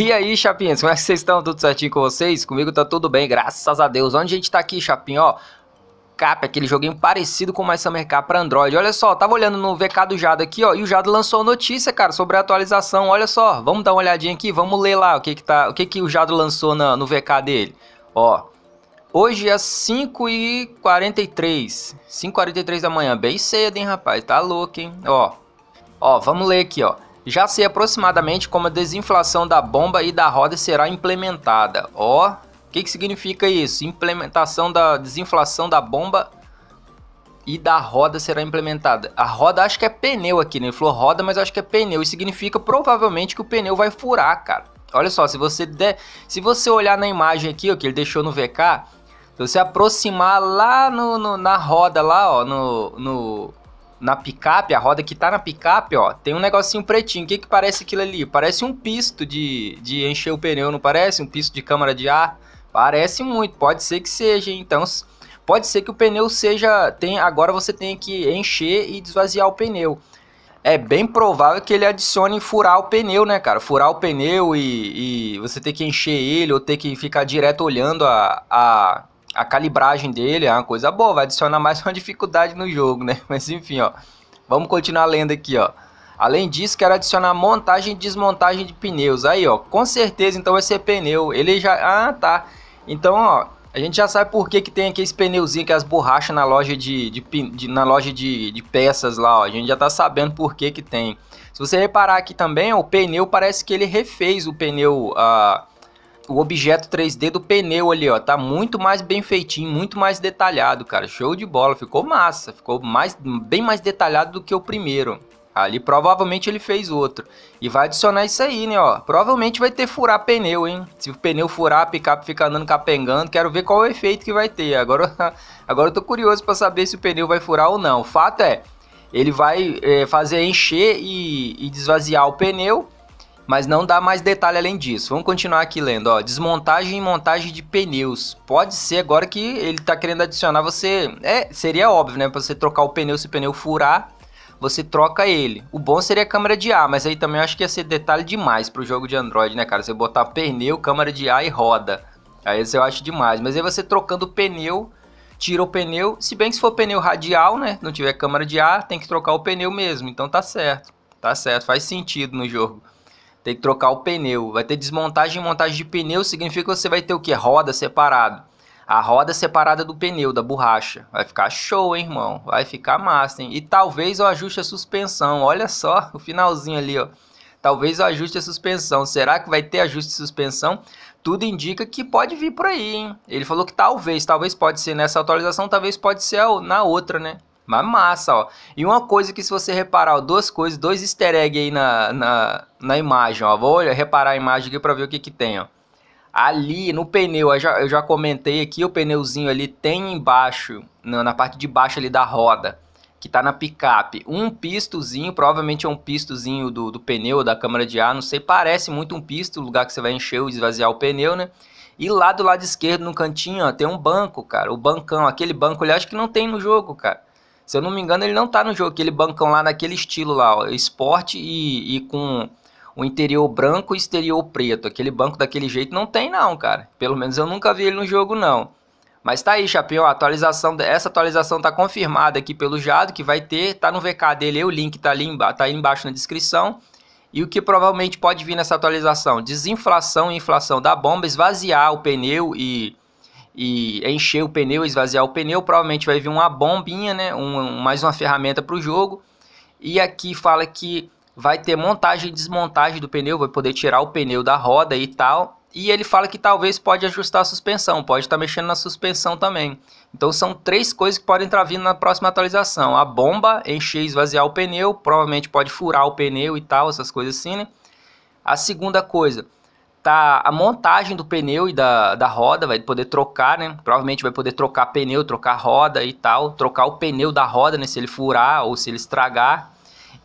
E aí, Chapinhas, como é que vocês estão? Tudo certinho com vocês? Comigo tá tudo bem, graças a Deus. Onde a gente tá aqui, Chapinho? ó? Cap, aquele joguinho parecido com o My Summer Cap pra Android. Olha só, tava olhando no VK do Jado aqui, ó, e o Jado lançou notícia, cara, sobre a atualização. Olha só, vamos dar uma olhadinha aqui, vamos ler lá o que que, tá, o, que, que o Jado lançou na, no VK dele. Ó, hoje é 5h43, 5h43 da manhã, bem cedo, hein, rapaz, tá louco, hein? Ó, ó, vamos ler aqui, ó. Já sei aproximadamente como a desinflação da bomba e da roda será implementada. Ó, oh, o que, que significa isso? Implementação da desinflação da bomba e da roda será implementada. A roda acho que é pneu aqui, né? Ele falou roda, mas acho que é pneu. Isso significa provavelmente que o pneu vai furar, cara. Olha só, se você der, se você olhar na imagem aqui, ó, que ele deixou no VK, se você aproximar lá no, no na roda lá, ó, no, no na picape, a roda que tá na picape, ó, tem um negocinho pretinho. O que que parece aquilo ali? Parece um pisto de, de encher o pneu, não parece? Um pisto de câmara de ar? Parece muito, pode ser que seja, então... Pode ser que o pneu seja... Tem, agora você tem que encher e desvaziar o pneu é bem provável que ele adicione furar o pneu, né, cara? Furar o pneu e, e, você ter que encher ele ou ter que ficar direto olhando a, a, a calibragem dele é uma coisa boa, vai adicionar mais uma dificuldade no jogo, né? Mas enfim, ó. Vamos continuar lendo aqui, ó. Além disso, quero adicionar montagem e desmontagem de pneus. Aí, ó, com certeza então vai ser pneu. Ele já... Ah, tá. Então, ó, a gente já sabe por que, que tem aqueles pneuzinhos que as borrachas na loja de, de, de na loja de, de, peças lá, ó. A gente já tá sabendo por que que tem. Se você reparar aqui também, ó, o pneu parece que ele refez o pneu... Ah, o objeto 3D do pneu ali, ó, tá muito mais bem feitinho, muito mais detalhado, cara. Show de bola, ficou massa, ficou mais, bem mais detalhado do que o primeiro. Ali provavelmente ele fez outro. E vai adicionar isso aí, né, ó. Provavelmente vai ter furar pneu, hein. Se o pneu furar, a picape fica andando capengando, quero ver qual é o efeito que vai ter. Agora, agora eu tô curioso para saber se o pneu vai furar ou não. O fato é, ele vai é, fazer encher e, e desvaziar o pneu mas não dá mais detalhe além disso. Vamos continuar aqui lendo, ó. Desmontagem e montagem de pneus. Pode ser agora que ele tá querendo adicionar você, é, seria óbvio, né, para você trocar o pneu se o pneu furar, você troca ele. O bom seria a câmera de ar, mas aí também acho que ia ser detalhe demais pro jogo de Android, né, cara? Você botar pneu, câmera de ar e roda. Aí eu acho demais, mas aí você trocando o pneu, tira o pneu, se bem que se for pneu radial, né, não tiver câmera de ar, tem que trocar o pneu mesmo. Então tá certo. Tá certo, faz sentido no jogo. Tem que trocar o pneu. Vai ter desmontagem e montagem de pneu, significa que você vai ter o que? Roda separado. A roda separada do pneu, da borracha. Vai ficar show, hein, irmão? Vai ficar massa, hein? E talvez eu ajuste a suspensão. Olha só o finalzinho ali, ó. Talvez eu ajuste a suspensão. Será que vai ter ajuste de suspensão? Tudo indica que pode vir por aí, hein? Ele falou que talvez, talvez pode ser nessa atualização, talvez pode ser na outra, né? Mas massa, ó. E uma coisa que se você reparar, ó, duas coisas, dois easter eggs aí na, na, na imagem, ó. Vou olhar, reparar a imagem aqui pra ver o que que tem, ó. Ali no pneu, eu já, eu já comentei aqui, o pneuzinho ali tem embaixo, na, na parte de baixo ali da roda, que tá na picape, um pistozinho, provavelmente é um pistozinho do, do pneu, da câmara de ar, não sei, parece muito um pisto, lugar que você vai encher ou esvaziar o pneu, né? E lá do lado esquerdo, no cantinho, ó, tem um banco, cara. O bancão, aquele banco ali, acho que não tem no jogo, cara. Se eu não me engano, ele não tá no jogo, aquele bancão lá naquele estilo lá, ó, esporte e, e com o interior branco e exterior preto. Aquele banco daquele jeito não tem não, cara. Pelo menos eu nunca vi ele no jogo não. Mas tá aí, Chapinho, a atualização, essa atualização tá confirmada aqui pelo Jado, que vai ter, tá no VK dele, o link tá ali, tá aí embaixo na descrição. E o que provavelmente pode vir nessa atualização? Desinflação e inflação da bomba, esvaziar o pneu e e encher o pneu, esvaziar o pneu, provavelmente vai vir uma bombinha, né? Um, mais uma ferramenta para o jogo. E aqui fala que vai ter montagem e desmontagem do pneu, vai poder tirar o pneu da roda e tal. E ele fala que talvez pode ajustar a suspensão, pode estar tá mexendo na suspensão também. Então são três coisas que podem estar vindo na próxima atualização: a bomba, encher e esvaziar o pneu, provavelmente pode furar o pneu e tal, essas coisas assim, né? A segunda coisa, gastar tá, a montagem do pneu e da, da roda, vai poder trocar, né? Provavelmente vai poder trocar pneu, trocar roda e tal, trocar o pneu da roda, né? Se ele furar ou se ele estragar.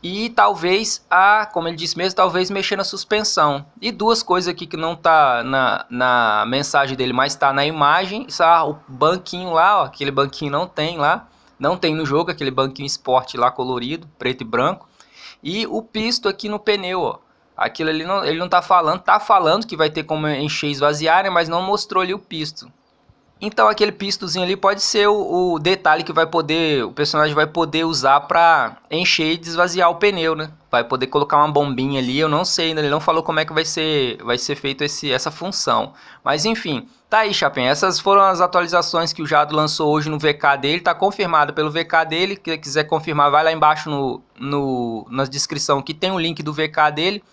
E talvez, a, como ele disse mesmo, talvez mexer na suspensão. E duas coisas aqui que não tá na, na mensagem dele, mas tá na imagem. só ah, o banquinho lá, ó, aquele banquinho não tem lá. Não tem no jogo, aquele banquinho esporte lá colorido, preto e branco. E o pisto aqui no pneu, ó Aquilo ali não, ele não tá falando, tá falando que vai ter como encher e esvaziar, né, mas não mostrou ali o pisto. Então aquele pistozinho ali pode ser o, o detalhe que vai poder, o personagem vai poder usar para encher e desvaziar o pneu, né? vai poder colocar uma bombinha ali. Eu não sei, ainda ele não falou como é que vai ser, vai ser feito esse, essa função. Mas enfim, tá aí, Chapin. Essas foram as atualizações que o Jado lançou hoje no VK dele. Tá confirmado pelo VK dele. Quem quiser confirmar, vai lá embaixo no, no, na descrição que tem o link do VK dele.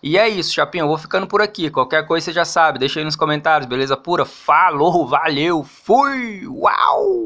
E é isso, Chapinha. Eu vou ficando por aqui. Qualquer coisa você já sabe. Deixa aí nos comentários, beleza pura? Falou, valeu, fui! Uau!